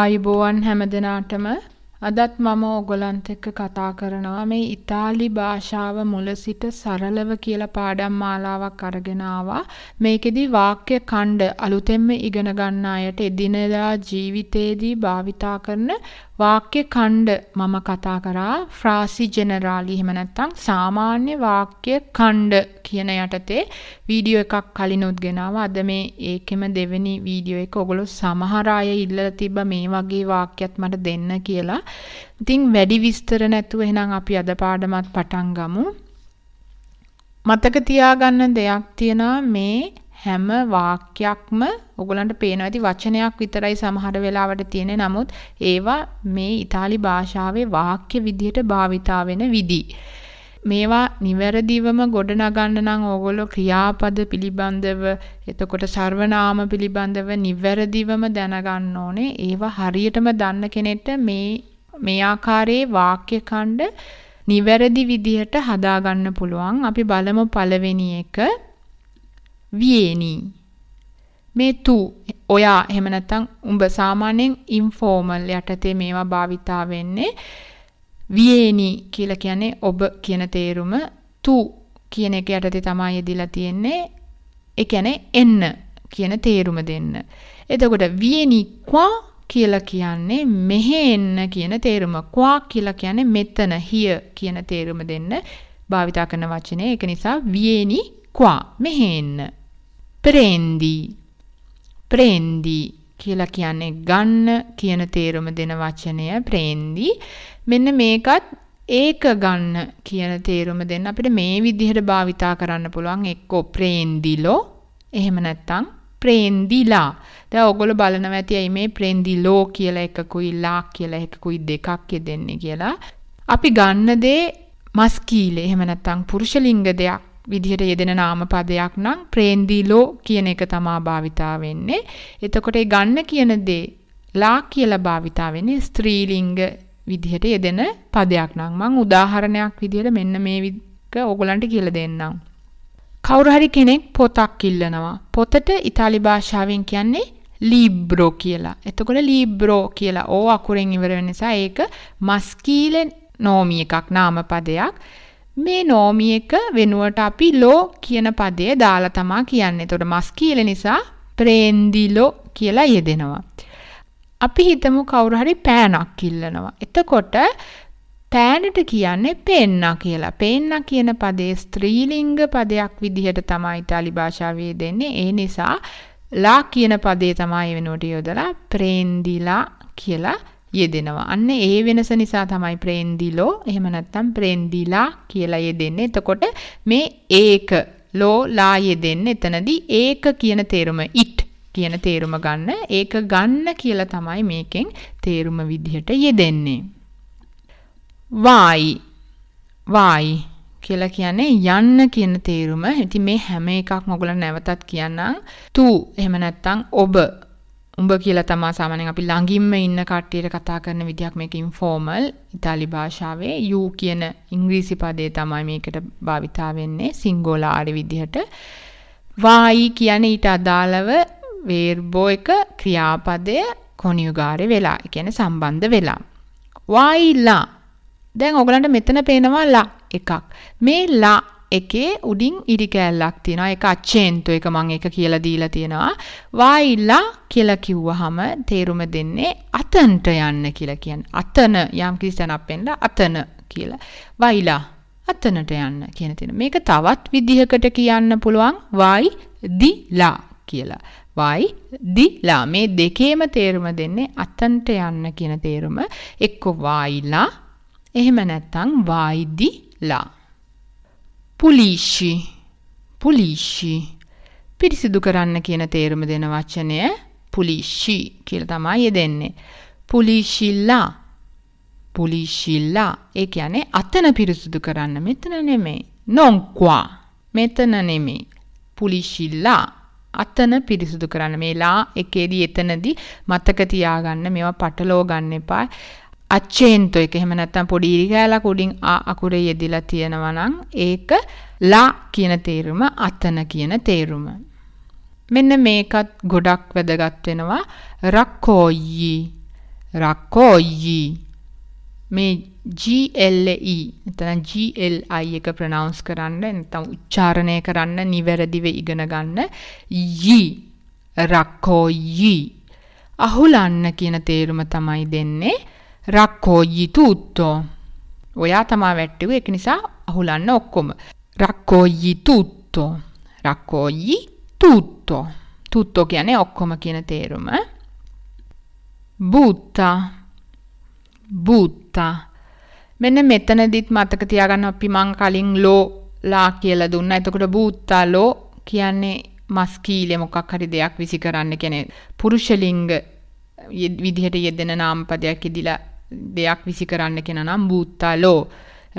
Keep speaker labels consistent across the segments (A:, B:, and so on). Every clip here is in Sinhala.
A: ආයුබෝවන් හැම දෙනාටම අදත් මම ඕගොලන්ත එක්ක කතා කරනවා මේ ඉතාලි භාෂාව මුල සිට සරලව කියලා පාඩම් මාලාවක් අරගෙන ආවා මේකෙදි වාක්‍ය ඛණ්ඩ අලුතෙන්ම ඉගෙන ගන්න අයට එදිනෙදා ජීවිතේදී භාවිතා කරන වාක්‍ය ඛණ්ඩ මම කතා කරා ෆ්‍රාසි ජෙනරාලි එහෙම නැත්නම් සාමාන්‍ය වාක්‍ය ඛණ්ඩ කියන යටතේ වීඩියෝ එකක් කලිනුත් ගෙනාවා. අද මේ ඒකෙම දෙවෙනි වීඩියෝ එක ඔගොල්ලෝ සමහර අය ඉල්ලලා තිබ්බ මේ වගේ වාක්‍යත් මට දෙන්න කියලා. ඉතින් වැඩි විස්තර නැතුව එහෙනම් අපි අද පාඩමත් පටන් ගමු. මතක තියාගන්න දෙයක් තියෙනවා මේ හැම වාක්‍යයක්ම ඔගලන්ට පේනවා ඇති වචනයක් විතරයි සමහර වෙලාවට තියෙන නමුත් ඒවා මේ ඉතාලි භාෂාවේ වාක්‍ය විදිහට භාවිතා වෙන විදි. මේවා නිවැරදිවම ගොඩනගන්න නම් ඕගොල්ලෝ ක්‍රියාපද පිළිබඳව එතකොට සර්වනාම පිළිබඳව නිවැරදිවම දැනගන්න ඕනේ. ඒවා හරියටම දන්න කෙනෙක්ට මේ මේ ආකාරයේ වාක්‍ය ඛණ්ඩ නිවැරදි විදිහට හදාගන්න පුළුවන්. අපි බලමු පළවෙනි එක. වියේනි මේ තු ඔයා එහෙම නැත්නම් උඹ සාමාන්‍යයෙන් ඉන්ෆෝමල් යටතේ මේවා භාවිතා වෙන්නේ වියේනි කියලා කියන්නේ ඔබ කියන තේරුම තු කියන එක යටතේ තමයි යෙදিলা තියෙන්නේ ඒ කියන්නේ එන්න කියන තේරුම දෙන්න. එතකොට වියේනි ක්වා කියලා කියන්නේ මෙහෙ එන්න කියන තේරුම. ක්වා කියලා කියන්නේ මෙතන හිය කියන තේරුම දෙන්න භාවිතා කරන වචනේ. ඒක නිසා වියේනි ක්වා මෙහෙ එන්න ප්‍රේන්දී ප්‍රේන්දී කියලා කියන්නේ ගන්න කියන තේරුම දෙන වචනය ප්‍රේන්දී. මෙන්න මේකත් ඒක ගන්න කියන තේරුම දෙන්න අපිට මේ විදිහට භාවිතා කරන්න පුළුවන් එක්කෝ ප්‍රේන්දිලෝ එහෙම නැත්නම් ප්‍රේන්දිලා. දැන් ඔයගොල්ලෝ බලනවා ඇති ඇයි මේ ප්‍රේන්දිලෝ කියලා එකකුයි ලා කියලා එකකුයි දෙකක් යෙදෙන්නේ කියලා. අපි ගන්න දේ මස්කීලේ එහෙම නැත්නම් පුරුෂලිංග දෙයක් විදිහට යෙදෙන නාමපදයක් නම් ප්‍රේන්දිලෝ කියන එක තමා භාවිතා වෙන්නේ. එතකොට ඒ ගන්න කියන දේ ලා කියලා භාවිතා වෙන්නේ ස්ත්‍රීලිංග විදිහට යෙදෙන පදයක් නම් මම උදාහරණයක් විදිහට මෙන්න මේක ඕගොල්ලන්ට කියලා දෙන්නම්. කවුරු හරි කෙනෙක් පොතක් ඉල්ලනවා. පොතට ඉතාලි භාෂාවෙන් කියන්නේ ලිබ්‍රෝ කියලා. එතකොට ලිබ්‍රෝ කියලා ඕ අකුරෙන් ඉවර වෙන නිසා ඒක මස්කීල නෝමි එකක් නාමපදයක්. මේ නෝමි එක වෙනුවට අපි ලෝ කියන පදය දාලා තමා කියන්නේ. එතකොට මස් කියල නිසා ප්‍රේන්දිලෝ කියලා යෙදෙනවා. අපි හිතමු කවුරු හරි පෑනක් ඉල්ලනවා. එතකොට පෑනට කියන්නේ පෙන්න කියලා. පෙන්න කියන පදේ ස්ත්‍රීලිංග පදයක් විදිහට තමයි ඉතාලි භාෂාවේ දෙන්නේ. ඒ නිසා ලා කියන පදේ තමයි වෙනුවට යොදලා ප්‍රේන්දිලා කියලා යෙදෙනවා. අන්න ඒ වෙනස නිසා තමයි ප්‍රේන්දිලෝ එහෙම නැත්නම් ප්‍රේන්දිලා කියලා යෙදෙන්නේ. එතකොට මේ ඒක ලෝ ලා යෙදෙන්නේ එතනදී ඒක කියන තේරුම it කියන තේරුම ගන්න ඒක ගන්න කියලා තමයි මේකෙන් තේරුම විදිහට යෙදෙන්නේ. වායි වායි කියලා කියන්නේ යන්න කියන තේරුම. ඉතින් මේ හැම එකක්ම ඔයගොල්ලෝ නැවතත් කියන්නම්. to එහෙම නැත්නම් ඔබ උඹ කියලා තමා සාමාන්‍යයෙන් අපි ළඟින්ම ඉන්න කට්ටියට කතා කරන විදිහක් මේක ඉන්ෆෝමල් ඉතාලි භාෂාවේ you කියන ඉංග්‍රීසි පදේ තමයි මේකට භාවිතා වෙන්නේ සිංගෝලාරි විදිහට වායි කියන්නේ ඊට අදාළව වේර්බෝ එක ක්‍රියාපදය කොනියුගාරේ වෙලා. ඒ කියන්නේ සම්බන්ධ වෙලා. වායිලා. දැන් ඔයගලන්ට මෙතන පේනවා ලා එකක්. මේ ලා එකේ උඩින් ඉරි කෑල්ලක් තියෙනවා. ඒක අච්චෙන්තු එක මම ඒක කියලා දීලා තියෙනවා. වායිලා කියලා කිව්වහම තේරුම දෙන්නේ අතන්ට යන්න කියලා කියන්නේ. අතන යම් කිසි තැනක් පෙන්න අතන කියලා. වයිලා අතනට යන්න කියන තැන. මේක තවත් විදිහකට කියන්න පුළුවන් වයි දිලා කියලා. වයි දිලා මේ දෙකේම තේරුම දෙන්නේ අතන්ට යන්න කියන තේරුම එක්ක වයිලා එහෙම නැත්නම් වයිදිලා පුලීෂි පුලීෂි පිරිසිදු කරන්න කියන තේරුම දෙන වචනය පුලිෂි කියලා තමයි යෙදෙන්නේ. පුලිෂිල්ලා පුලිෂිල්ලා ඒ කියන්නේ අතන පිරිසිදු කරන්න මෙතන නෙමෙයි. නොන්ක්වා මෙතන නෙමෙයි. පුලිෂිල්ලා අතන පිරිසිදු කරන්න මේ ලා එකේදී එතනදී මතක තියාගන්න මේවා පටලව ගන්න එපා අච්චේන්තෝ එක එහෙම නැත්නම් පොඩි ඉරි කෑලක් උඩින් ආ අකුරේ යෙදිලා තියෙනවා නම් ඒක ලා කියන තේරුම අතන කියන තේරුම. මෙන්න මේකත් ගොඩක් වැදගත් වෙනවා රක්කෝයි රක්කෝයි මේ GLE එතන GLI එක ප්‍රනවුන්ස් කරන්න නැත්නම් උච්චාරණය කරන්න නිවැරදිව ඉගෙන ගන්න යී රක්කෝයි අහුලන්න කියන තේරුම තමයි දෙන්නේ රක්කෝජි තුත්තෝ. ඔයා තමා වැට්ටුව එක නිසා අහුලන්න ඔක්කොම. රක්කෝජි තුත්තෝ. රක්කෝජි තුත්තෝ. තුත්තෝ කියන්නේ ඔක්කොම කියන තේරුම. බුත්තා. බුත්තා. මෙන්න මෙතනදිත් මතක තියාගන්න අපි මං කලින් ලෝ ලා කියලා දුන්නා. එතකොට බුත්තා ලෝ කියන්නේ මස් කීලේ මොකක් හරි දෙයක් විසි කරන්න කියන්නේ පුරුෂ ලිංග විදිහට යෙදෙන නාම පදයක් ඉදිලා දෙයක් විසි කරන්න කෙන නම් බුත්තලෝ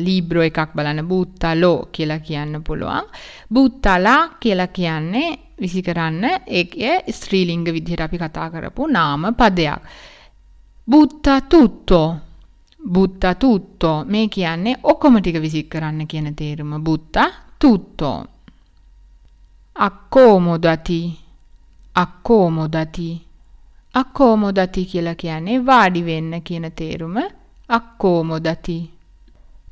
A: ලීබ්‍රෝ එකක් බලන්න බුත්තලෝ කියලා කියන්න පුළුවන්. බුත්තලා කියලා කියන්නේ විසි කරන්න ඒ ස්ත්‍රීලිංග විදිහට අපි කතා කරපු නාම පදයක්. බුත්තා තුත්තෝ බුත්තා තුත්තෝ මේ කියන්නේ ඔක්කොම ටික විසි කරන්න කියන තේරුම බුත්තා තුත්තෝ. අක්කෝමොදති අක්කෝමොදති අක්කෝමොදති කියලා කියන්නේ වාඩි වෙන්න කියන තේරුම අක්කෝමොදති.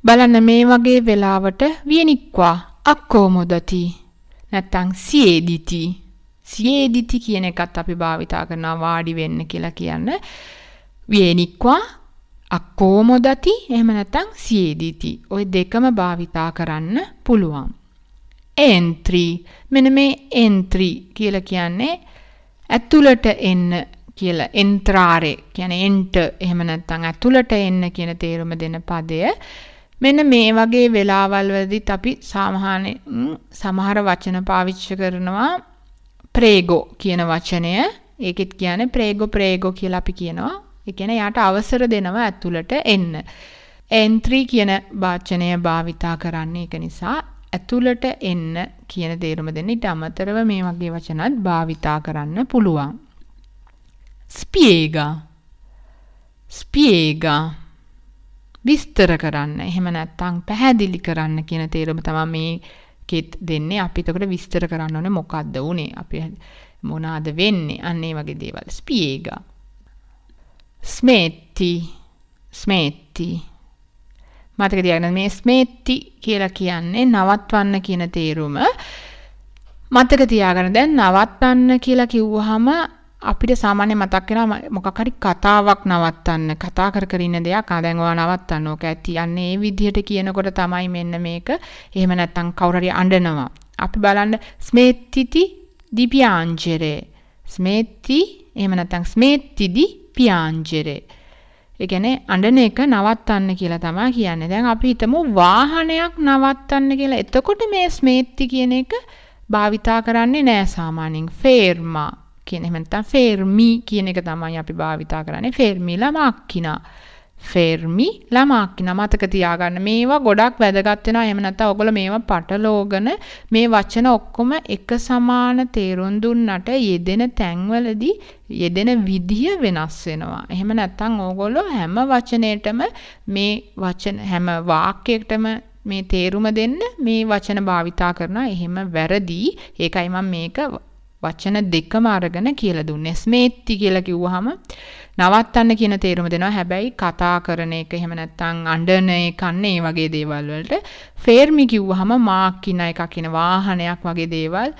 A: බලන්න මේ වගේ වෙලාවට වියනික්වා අක්කෝමොදති නැත්තම් සියේදිති. සියේදිති කියන එකත් අපි භාවිතා කරනවා වාඩි වෙන්න කියලා කියන්න. වියනික්වා අක්කෝමොදති එහෙම නැත්තම් සියේදිති. ওই දෙකම භාවිතා කරන්න පුළුවන්. එන්ත්‍රි මෙන්න මේ එන්ත්‍රි කියලා කියන්නේ ඇතුළට එන්න කියලා entrare කියන්නේ enter එහෙම නැත්නම් ඇතුළට එන්න කියන තේරුම දෙන පදය මෙන්න මේ වගේ වෙලාවල් වලදීත් අපි සාමාන්‍යයෙන් සමහර වචන පාවිච්චි කරනවා prego කියන වචනය ඒකෙත් කියන්නේ prego prego කියලා අපි කියනවා ඒ කියන්නේ යාට අවසර දෙනවා ඇතුළට එන්න entry කියන වචනය භාවිතා කරන්නේ ඒක නිසා ඇතුළට එන්න කියන තේරුම දෙන්න ඊට අමතරව මේ වගේ වචනත් භාවිතා කරන්න පුළුවන් ස්පියේගා ස්පියේගා විස්තර කරන්න එහෙම නැත්තං පැහැදිලි කරන්න කියන තේරම තමා මේකෙත් දෙන්නේ අපිතකට විස්තර කරන්න ඕන මොකක්ද වනේ අපි මොනාද වෙන්නේ අන්නේ වගේ දේවල් ස්පියේගා ස්මේත්ති ස්මේත්ති මතක තියාගන්න මේ ස්මේත්ති කියලා කියන්නේ නවත්වන්න කියන තේරුම මතක තියාගන්න දැන් නවත්වන්න කියලා කිව්වහම අපිට සාමාන්‍ය මතක් වෙනවා මොකක් හරි කතාවක් නවත්තන්න කතා කර කර ඉන්න දෙයක් ආ දැන් ඔයා නවත්තන්න ඕක ඇති යන්නේ මේ විදිහට කියනකොට තමයි මෙන්න මේක එහෙම නැත්තම් කවුරු හරි අඬනවා අපි බලන්න ස්මේත්‍තිති දිපියාංජරේ ස්මේත්‍ති එහෙම නැත්තම් ස්මේත්‍තිදි පියාංජරේ ඒ කියන්නේ අඬන එක නවත්තන්න කියලා තමයි කියන්නේ. දැන් අපි හිතමු වාහනයක් නවත්තන්න කියලා. එතකොට මේ ස්මේත්‍ති කියන එක භාවිතා කරන්නේ නෑ සාමාන්‍යයෙන්. ෆේර්මා කියන එහෙම නැත්නම් ෆෙර්මි කියන එක තමයි අපි භාවිතා කරන්නේ ෆෙර්මිලා මක්කිනා ෆෙර්මි ලාමාක්කිනා මතක තියාගන්න මේවා ගොඩක් වැදගත් වෙනවා එහෙම නැත්නම් ඔයගොල්ලෝ මේවා පටලෝගන මේ වචන ඔක්කොම එක සමාන තේරුම් දුන්නට යෙදෙන තැන්වලදී යෙදෙන විදිය වෙනස් වෙනවා එහෙම නැත්නම් ඕගොල්ලෝ හැම වචනයකටම මේ වචන හැම වාක්‍යයකටම මේ තේරුම දෙන්න මේ වචන භාවිතා කරනවා එහෙම වැරදි ඒකයි මම මේක වචන දෙකම අරගෙන කියලා දුන්නේ. ස්මේත්ති කියලා කිව්වහම නවත්තන්න කියන තේරුම දෙනවා. හැබැයි කතා කරන එක එහෙම නැත්නම් අඬන එක අන්නේ වගේ දේවල් වලට ෆේර්මි කිව්වහම මාක්කින එකක් කියන වාහනයක් වගේ දේවල්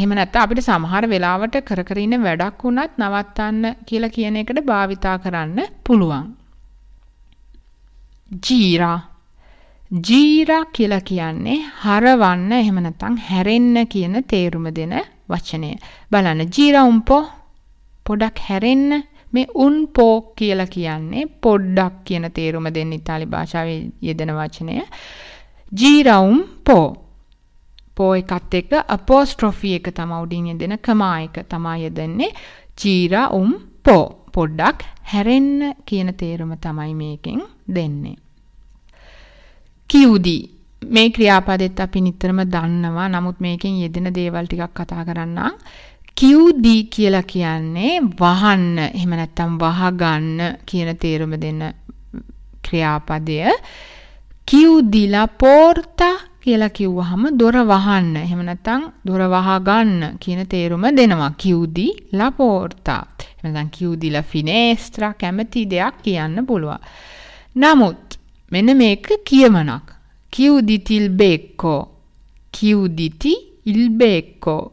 A: එහෙම නැත්නම් අපිට සමහර වෙලාවට කර කර ඉන්න වැඩක් වුණත් නවත්තන්න කියලා කියන එකට භාවිතා කරන්න පුළුවන්. ජීරා ජීරා කියලා කියන්නේ හරවන්න එහෙම නැත්නම් හැරෙන්න කියන තේරුම දෙන වචනය. බලන්න ජීරා උම්පෝ පොඩක් හැරෙන්න මේ උන්පෝ කියලා කියන්නේ පොඩ්ඩක් කියන තේරුම දෙන්න ඉතාලි භාෂාවේ යෙදෙන වචනය. ජීරවුම් පෝ පෝ එකත් එක්ක අපෝස්ට්‍රොෆි එක තමයි උඩින් යෙදෙන කමා එක තමයි යෙදෙන්නේ ජීරා උම් පෝ පොඩ්ඩක් හැරෙන්න කියන තේරුම තමයි මේකෙන් දෙන්නේ. කියුදී මේ ක්‍රියාපදෙත් අපි නිතරම දන්නවා. නමුත් මේකෙන් යෙදෙන දේවල් ටිකක් කතා කරන්නම්. QD කියලා කියන්නේ වහන්න, එහෙම නැත්නම් වහගන්න කියන තේරුම දෙන ක්‍රියාපදය. QD la porta කියලා කිව්වහම දොර වහන්න. එහෙම නැත්නම් දොර වහා ගන්න කියන තේරුම දෙනවා. QD la porta. එහෙම නැත්නම් QD la finestra කැමති දෙයක් කියන්න පුළුවන්. නමුත් මෙන්න මේක කියමනක්. Chiuditi il becco. Chiuditi il becco.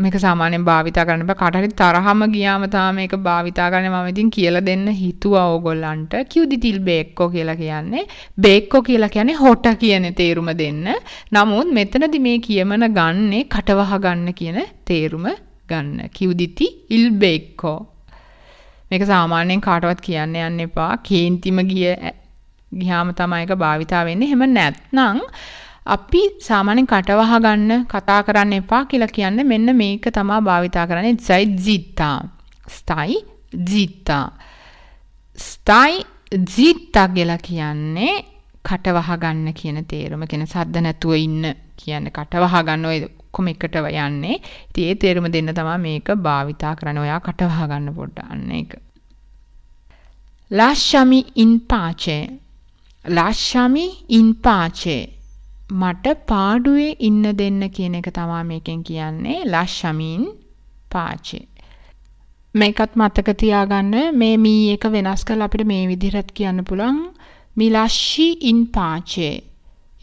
A: මේක සාමාන්‍යයෙන් භාවිතා කරන්න බෑ කාට හරි තරහම ගියාම තමයි මේක භාවිතා කරන්නේ මම ඉතින් කියලා දෙන්න හිතුවා ඕගොල්ලන්ට කිව්දිතිල් බේක්කෝ කියලා කියන්නේ බේක්කෝ කියලා කියන්නේ හොට කියන තේරුම දෙන්න නමුත් මෙතනදි මේ කියමන ගන්නේ කටවහ ගන්න කියන තේරුම ගන්න කිව්දිති ඉල් බේක්කෝ මේක සාමාන්‍යයෙන් කාටවත් කියන්න යන්න එපා කේන්තිම ගිය ගියාම තමයි ඒක භාවිතා වෙන්නේ. එහෙම නැත්නම් අපි සාමාන්‍යයෙන් කටවහ ගන්න කතා කරන්න එපා කියලා කියන්නේ මෙන්න මේක තමයි භාවිතා කරන්නේ ජයි ජීත්තා. ස්තයි ජීත්තා. ස්තයි ජීත්තා කියලා කියන්නේ කටවහ ගන්න කියන තේරුම. කියන සද්ද නැතුව ඉන්න කියන්නේ කටවහ ගන්න ඔය ඔක්කොම එකටව යන්නේ. ඉතින් ඒ තේරුම දෙන්න තමයි මේක භාවිතා කරන්නේ. ඔයා කටවහ ගන්න පොඩ්ඩක් අන්න ඒක. lasciami in pace lasciami in pace මට පාඩුවේ ඉන්න දෙන්න කියන එක තමයි මේකෙන් කියන්නේ lasciamin pace මේකත් මතක තියාගන්න මේ මී එක වෙනස් කරලා අපිට මේ විදිහට කියන්න පුළුවන් මිලාෂි ඉන් පාචේ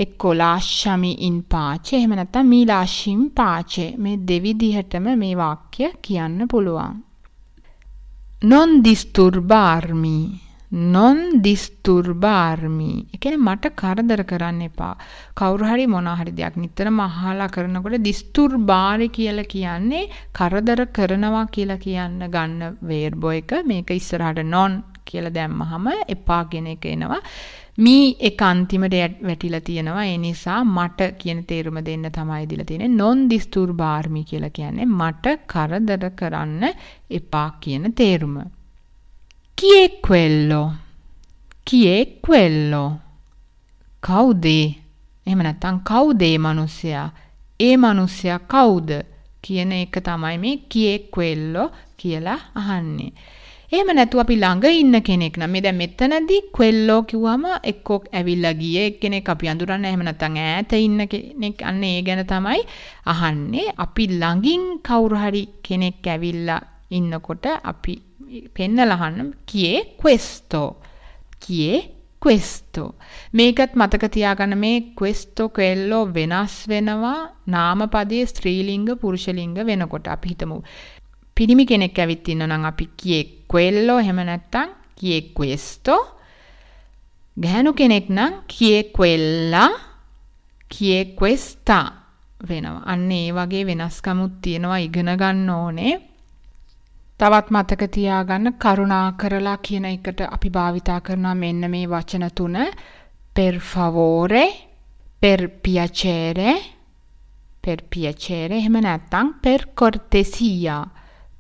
A: එක්කෝ ලාෂමි ඉන් පාචේ එහෙම නැත්නම් මිලාෂින් පාචේ මේ දෙවිදිහටම මේ වාක්‍ය කියන්න පුළුවන් non disturbarmi non disturbarmi. ඒ කියන්නේ මට කරදර කරන්න එපා. කවුරු හරි මොනවා හරි දෙයක් නිතරම අහලා කරනකොට disturbar කියලා කියන්නේ කරදර කරනවා කියලා කියන්න ගන්න verb එක. මේක ඉස්සරහට non කියලා දැම්මහම එපා කියන එක එනවා. මී එක අන්තිමට වැටිලා තියෙනවා. ඒ නිසා මට කියන තේරුම දෙන්න තමයි දීලා තියෙන්නේ. non disturbar me කියලා කියන්නේ මට කරදර කරන්න එපා කියන තේරුම. Chi è quello? Chi è quello? Kaude. එහෙම නැත්නම් කවුද ඒ මිනිසයා? ඒ මිනිසයා කවුද කියන එක තමයි මේ කියේ කෙල්ලෝ කියලා අහන්නේ. එහෙම නැතුව අපි ළඟ ඉන්න කෙනෙක් නම් මේ දැන් මෙතනදී කෙල්ලෝ කිව්වම එක්කෝ ඇවිල්ලා ගියේ එක්කෙනෙක් අපි අඳුරන්නේ එහෙම නැත්නම් ඈත ඉන්න කෙනෙක් අන්න ඒ ගැන තමයි අහන්නේ. අපි ළඟින් කවුරු හරි කෙනෙක් ඇවිල්ලා ඉන්නකොට අපි පෙන්නලහන්න කියේ ක්වෙස්ටෝ කියේ ක්වෙස්ටෝ මේකත් මතක තියාගන්න මේ ක්වෙස්ටෝ කෙල්ලෝ වෙනස් වෙනවා නාමපදයේ ස්ත්‍රීලිංග පුරුෂලිංග වෙනකොට අපි හිතමු පිරිමි කෙනෙක් ඇවිත් ඉන්නනම් අපි කියේ කෙල්ලෝ එහෙම නැත්නම් කියේ ක්වෙස්ටෝ ගැහණු කෙනෙක් නම් කියේ කෙල්ලා කියේ ක්වෙස්ටා වෙනවා. අන්න ඒ වගේ වෙනස්කමුත් තියෙනවා ඉගෙන ගන්න ඕනේ. තවත් මතක තියාගන්න කරුණා කරලා කියන එකට අපි භාවිතා කරනවා මෙන්න මේ වචන තුන per favore per piacere per piacere එහෙම නැත්නම් per cortesia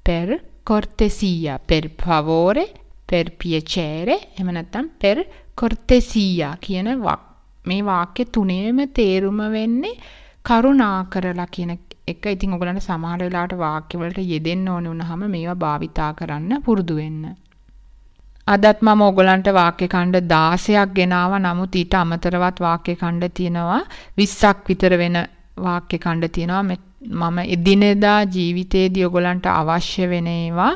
A: per cortesia per favore per piacere එහෙම නැත්නම් per cortesia කියන මේ වාක්‍ය තුනේම තේරුම වෙන්නේ කරුණා කරලා කියන එක ඉතින් ඔයගලන්ට සමහර වෙලාවට වාක්‍ය වලට යෙදෙන්න ඕනේ වුණාම මේවා භාවිතා කරන්න පුරුදු වෙන්න. අදත් මම ඔයගලන්ට වාක්‍ය ඛණ්ඩ 16ක් ගෙනාවා නමුත් ඊට අමතරවත් වාක්‍ය ඛණ්ඩ තියෙනවා 20ක් විතර වෙන වාක්‍ය ඛණ්ඩ තියෙනවා මම එදිනෙදා ජීවිතේදී ඔයගලන්ට අවශ්‍ය වෙන ඒවා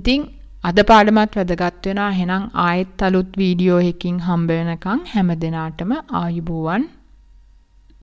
A: ඉතින් අද පාඩමත් වැදගත් වෙනවා එහෙනම් ආයෙත් අලුත් වීඩියෝ එකකින් හම්බ වෙනකන් හැම දිනාටම ආයුබෝවන්